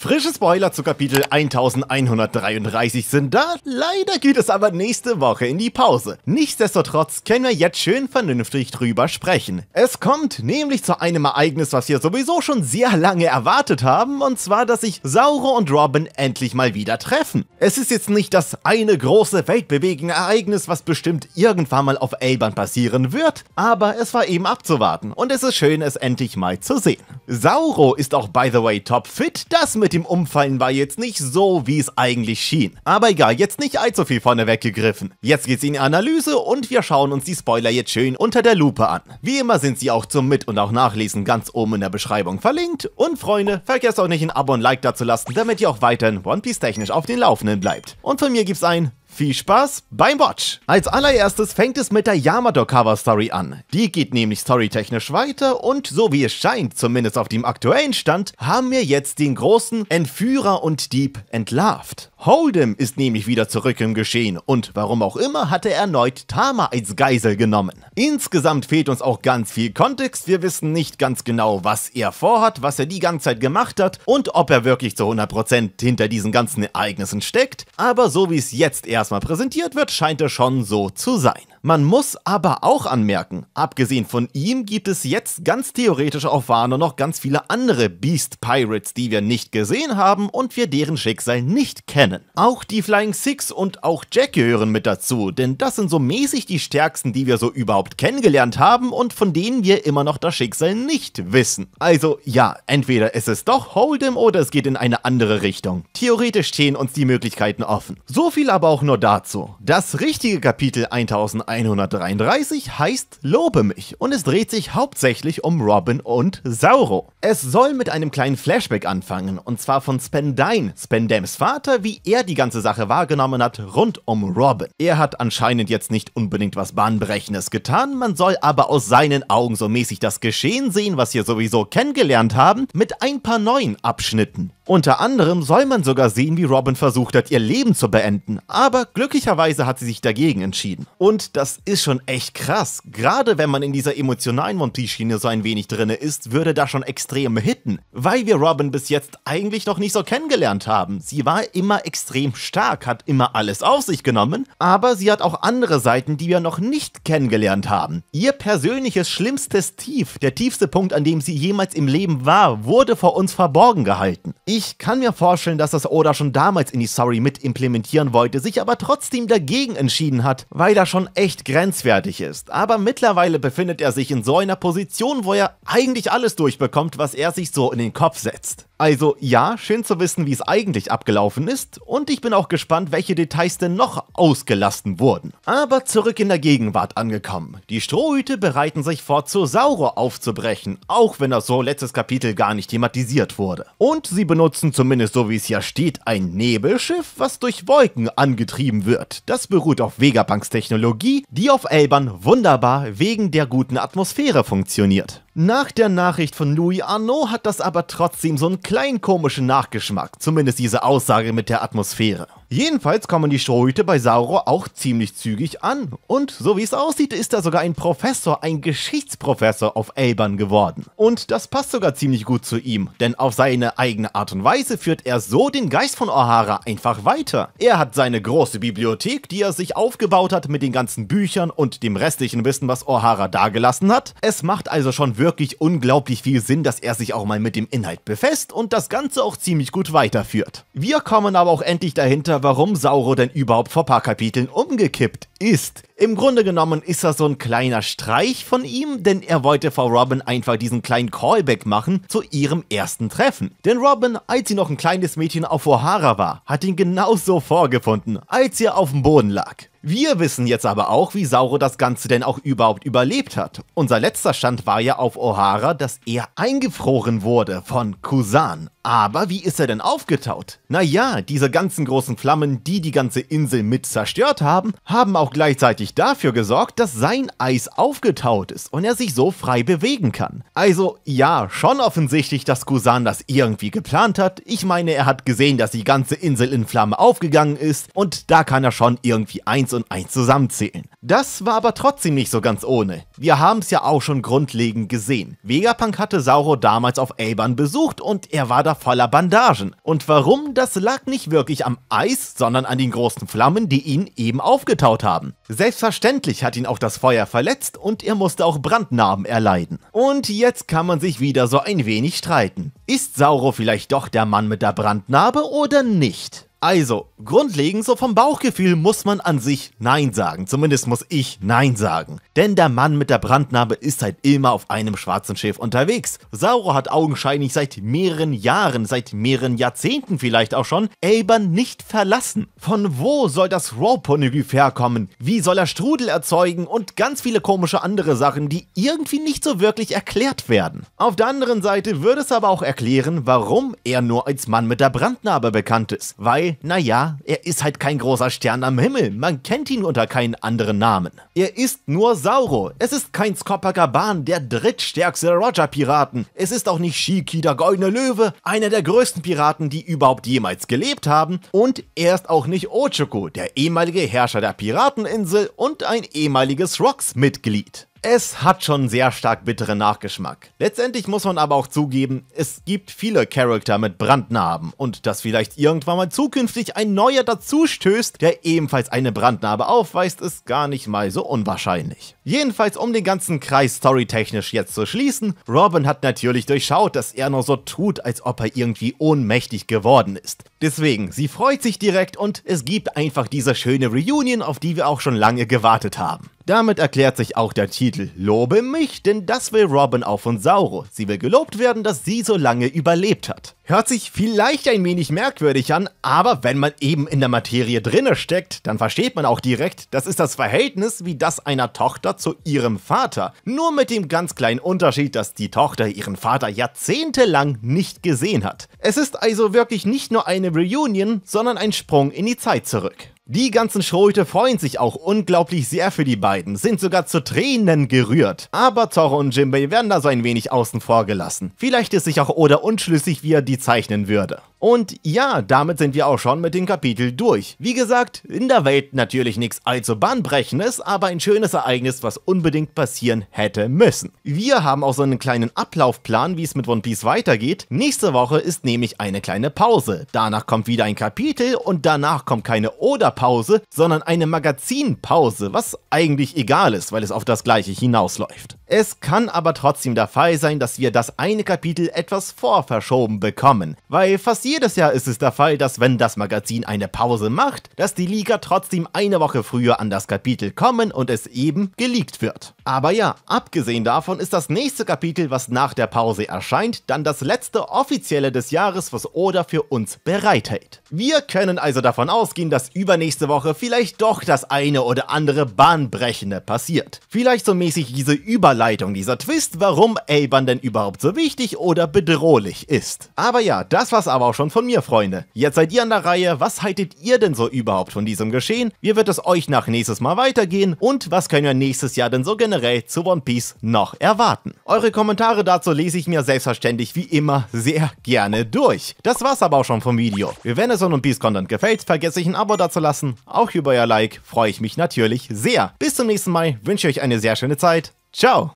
Frische Spoiler zu Kapitel 1133 sind da, leider geht es aber nächste Woche in die Pause. Nichtsdestotrotz können wir jetzt schön vernünftig drüber sprechen. Es kommt nämlich zu einem Ereignis, was wir sowieso schon sehr lange erwartet haben, und zwar, dass sich Sauro und Robin endlich mal wieder treffen. Es ist jetzt nicht das eine große weltbewegende Ereignis, was bestimmt irgendwann mal auf Elban passieren wird, aber es war eben abzuwarten und es ist schön, es endlich mal zu sehen. Sauro ist auch by the way top fit, das mit mit dem Umfallen war jetzt nicht so, wie es eigentlich schien. Aber egal, jetzt nicht allzu viel vorne weggegriffen. Jetzt geht's in die Analyse und wir schauen uns die Spoiler jetzt schön unter der Lupe an. Wie immer sind sie auch zum Mit- und auch Nachlesen ganz oben in der Beschreibung verlinkt. Und Freunde, vergesst auch nicht ein Abo und Like dazulassen, damit ihr auch weiterhin One Piece technisch auf den Laufenden bleibt. Und von mir gibt's ein viel Spaß beim Watch! Als allererstes fängt es mit der Yamato Cover Story an. Die geht nämlich storytechnisch weiter und so wie es scheint, zumindest auf dem aktuellen Stand, haben wir jetzt den großen Entführer und Dieb entlarvt. Hold'em ist nämlich wieder zurück im Geschehen und warum auch immer hat er erneut Tama als Geisel genommen. Insgesamt fehlt uns auch ganz viel Kontext, wir wissen nicht ganz genau, was er vorhat, was er die ganze Zeit gemacht hat und ob er wirklich zu 100% hinter diesen ganzen Ereignissen steckt, aber so wie es jetzt erst erstmal präsentiert wird, scheint es schon so zu sein. Man muss aber auch anmerken, abgesehen von ihm gibt es jetzt ganz theoretisch auf Wano noch ganz viele andere Beast Pirates, die wir nicht gesehen haben und wir deren Schicksal nicht kennen. Auch die Flying Six und auch Jack gehören mit dazu, denn das sind so mäßig die stärksten, die wir so überhaupt kennengelernt haben und von denen wir immer noch das Schicksal nicht wissen. Also ja, entweder ist es doch Hold'em oder es geht in eine andere Richtung. Theoretisch stehen uns die Möglichkeiten offen. So viel aber auch nur dazu. Das richtige Kapitel 1000 133 heißt Lobe mich und es dreht sich hauptsächlich um Robin und Sauro. Es soll mit einem kleinen Flashback anfangen und zwar von Spendine, Spendams Vater, wie er die ganze Sache wahrgenommen hat rund um Robin. Er hat anscheinend jetzt nicht unbedingt was Bahnbrechendes getan, man soll aber aus seinen Augen so mäßig das Geschehen sehen, was wir sowieso kennengelernt haben, mit ein paar neuen Abschnitten. Unter anderem soll man sogar sehen, wie Robin versucht hat, ihr Leben zu beenden, aber glücklicherweise hat sie sich dagegen entschieden. Und das ist schon echt krass. Gerade wenn man in dieser emotionalen One Piece-Schiene so ein wenig drinne ist, würde das schon extrem hitten, weil wir Robin bis jetzt eigentlich noch nicht so kennengelernt haben. Sie war immer extrem stark, hat immer alles auf sich genommen, aber sie hat auch andere Seiten, die wir noch nicht kennengelernt haben. Ihr persönliches schlimmstes Tief, der tiefste Punkt, an dem sie jemals im Leben war, wurde vor uns verborgen gehalten. Ich ich kann mir vorstellen, dass das Oda schon damals in die Story mit implementieren wollte, sich aber trotzdem dagegen entschieden hat, weil das schon echt grenzwertig ist. Aber mittlerweile befindet er sich in so einer Position, wo er eigentlich alles durchbekommt, was er sich so in den Kopf setzt. Also ja, schön zu wissen, wie es eigentlich abgelaufen ist und ich bin auch gespannt, welche Details denn noch ausgelassen wurden. Aber zurück in der Gegenwart angekommen. Die Strohhüte bereiten sich vor, zu Zosauro aufzubrechen, auch wenn das so letztes Kapitel gar nicht thematisiert wurde. Und sie benutzen zumindest so wie es hier steht ein Nebelschiff, was durch Wolken angetrieben wird. Das beruht auf Vegapunks Technologie, die auf Elbern wunderbar wegen der guten Atmosphäre funktioniert. Nach der Nachricht von Louis Arnaud hat das aber trotzdem so einen kleinen komischen Nachgeschmack, zumindest diese Aussage mit der Atmosphäre. Jedenfalls kommen die Strohhüte bei Sauro auch ziemlich zügig an. Und so wie es aussieht, ist er sogar ein Professor, ein Geschichtsprofessor auf Elbern geworden. Und das passt sogar ziemlich gut zu ihm, denn auf seine eigene Art und Weise führt er so den Geist von O'Hara einfach weiter. Er hat seine große Bibliothek, die er sich aufgebaut hat mit den ganzen Büchern und dem restlichen Wissen, was O'Hara dagelassen hat. Es macht also schon wirklich unglaublich viel Sinn, dass er sich auch mal mit dem Inhalt befasst und das Ganze auch ziemlich gut weiterführt. Wir kommen aber auch endlich dahinter, warum Sauro denn überhaupt vor paar Kapiteln umgekippt ist. Im Grunde genommen ist das so ein kleiner Streich von ihm, denn er wollte vor Robin einfach diesen kleinen Callback machen zu ihrem ersten Treffen. Denn Robin, als sie noch ein kleines Mädchen auf O'Hara war, hat ihn genauso vorgefunden, als er auf dem Boden lag. Wir wissen jetzt aber auch, wie Sauro das Ganze denn auch überhaupt überlebt hat. Unser letzter Stand war ja auf O'Hara, dass er eingefroren wurde von Kusan. Aber wie ist er denn aufgetaut? Naja, diese ganzen großen Flammen, die die ganze Insel mit zerstört haben, haben auch auch gleichzeitig dafür gesorgt, dass sein Eis aufgetaut ist und er sich so frei bewegen kann. Also ja, schon offensichtlich, dass Kusan das irgendwie geplant hat. Ich meine, er hat gesehen, dass die ganze Insel in Flamme aufgegangen ist und da kann er schon irgendwie eins und eins zusammenzählen. Das war aber trotzdem nicht so ganz ohne. Wir haben es ja auch schon grundlegend gesehen. Vegapunk hatte Sauro damals auf Elban besucht und er war da voller Bandagen. Und warum? Das lag nicht wirklich am Eis, sondern an den großen Flammen, die ihn eben aufgetaut haben haben. Selbstverständlich hat ihn auch das Feuer verletzt und er musste auch Brandnarben erleiden. Und jetzt kann man sich wieder so ein wenig streiten. Ist Sauro vielleicht doch der Mann mit der Brandnarbe oder nicht? Also, grundlegend so vom Bauchgefühl muss man an sich Nein sagen. Zumindest muss ich Nein sagen. Denn der Mann mit der Brandnarbe ist halt immer auf einem schwarzen Schiff unterwegs. Sauro hat augenscheinlich seit mehreren Jahren, seit mehreren Jahrzehnten vielleicht auch schon, Elbern nicht verlassen. Von wo soll das Raw-Poneglyph herkommen? Wie soll er Strudel erzeugen? Und ganz viele komische andere Sachen, die irgendwie nicht so wirklich erklärt werden. Auf der anderen Seite würde es aber auch erklären, warum er nur als Mann mit der Brandnarbe bekannt ist. Weil naja, er ist halt kein großer Stern am Himmel, man kennt ihn unter keinen anderen Namen. Er ist nur Sauro, es ist kein Skopakaban, der drittstärkste Roger-Piraten, es ist auch nicht Shiki, der goldene Löwe, einer der größten Piraten, die überhaupt jemals gelebt haben und er ist auch nicht Ochoko, der ehemalige Herrscher der Pirateninsel und ein ehemaliges Rocks-Mitglied. Es hat schon sehr stark bitteren Nachgeschmack. Letztendlich muss man aber auch zugeben, es gibt viele Charakter mit Brandnarben und dass vielleicht irgendwann mal zukünftig ein neuer dazu stößt, der ebenfalls eine Brandnarbe aufweist, ist gar nicht mal so unwahrscheinlich. Jedenfalls, um den ganzen Kreis storytechnisch jetzt zu schließen, Robin hat natürlich durchschaut, dass er nur so tut, als ob er irgendwie ohnmächtig geworden ist. Deswegen, sie freut sich direkt und es gibt einfach diese schöne Reunion, auf die wir auch schon lange gewartet haben. Damit erklärt sich auch der Titel Lobe mich, denn das will Robin auch von Sauro. Sie will gelobt werden, dass sie so lange überlebt hat. Hört sich vielleicht ein wenig merkwürdig an, aber wenn man eben in der Materie drinne steckt, dann versteht man auch direkt, das ist das Verhältnis wie das einer Tochter zu ihrem Vater. Nur mit dem ganz kleinen Unterschied, dass die Tochter ihren Vater jahrzehntelang nicht gesehen hat. Es ist also wirklich nicht nur eine keine Reunion, sondern ein Sprung in die Zeit zurück. Die ganzen Schrote freuen sich auch unglaublich sehr für die beiden, sind sogar zu Tränen gerührt. Aber Toro und Jimbei werden da so ein wenig außen vor gelassen. Vielleicht ist sich auch Oda unschlüssig, wie er die zeichnen würde. Und ja, damit sind wir auch schon mit dem Kapitel durch. Wie gesagt, in der Welt natürlich nichts allzu bahnbrechendes, aber ein schönes Ereignis, was unbedingt passieren hätte müssen. Wir haben auch so einen kleinen Ablaufplan, wie es mit One Piece weitergeht. Nächste Woche ist nämlich eine kleine Pause. Danach kommt wieder ein Kapitel und danach kommt keine Oder-Pause, sondern eine Magazinpause, was eigentlich egal ist, weil es auf das gleiche hinausläuft. Es kann aber trotzdem der Fall sein, dass wir das eine Kapitel etwas vorverschoben bekommen, weil fast jedes Jahr ist es der Fall, dass wenn das Magazin eine Pause macht, dass die Liga trotzdem eine Woche früher an das Kapitel kommen und es eben geleakt wird. Aber ja, abgesehen davon ist das nächste Kapitel, was nach der Pause erscheint, dann das letzte offizielle des Jahres, was Oda für uns bereithält. Wir können also davon ausgehen, dass übernächste Woche vielleicht doch das eine oder andere Bahnbrechende passiert. Vielleicht so mäßig diese Überleitung, dieser Twist, warum Aban denn überhaupt so wichtig oder bedrohlich ist. Aber ja, das war's aber auch schon von mir, Freunde. Jetzt seid ihr an der Reihe, was haltet ihr denn so überhaupt von diesem Geschehen? Wie wird es euch nach nächstes Mal weitergehen? Und was können wir nächstes Jahr denn so generell generell zu One Piece noch erwarten. Eure Kommentare dazu lese ich mir selbstverständlich wie immer sehr gerne durch. Das war's aber auch schon vom Video. Wenn es One Piece Content gefällt, vergesst nicht ein Abo dazulassen. Auch über euer Like freue ich mich natürlich sehr. Bis zum nächsten Mal, wünsche euch eine sehr schöne Zeit. Ciao!